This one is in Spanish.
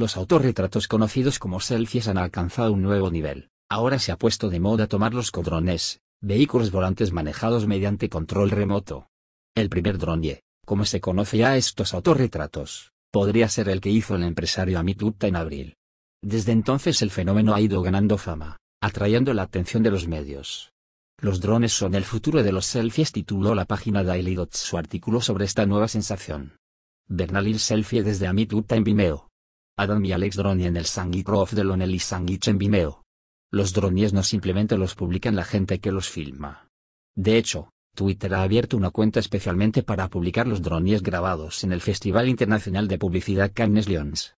Los autorretratos conocidos como selfies han alcanzado un nuevo nivel. Ahora se ha puesto de moda tomar los drones, vehículos volantes manejados mediante control remoto. El primer drone, como se conoce a estos autorretratos, podría ser el que hizo el empresario Amit Gupta en abril. Desde entonces el fenómeno ha ido ganando fama, atrayendo la atención de los medios. Los drones son el futuro de los selfies, tituló la página Daily Dot su artículo sobre esta nueva sensación. Bernalil Selfie desde Amit Gupta en Vimeo. Adam y Alex en el Prof de Lonely y en Vimeo. Los dronies no simplemente los publican la gente que los filma. De hecho, Twitter ha abierto una cuenta especialmente para publicar los dronies grabados en el Festival Internacional de Publicidad Cannes Lions.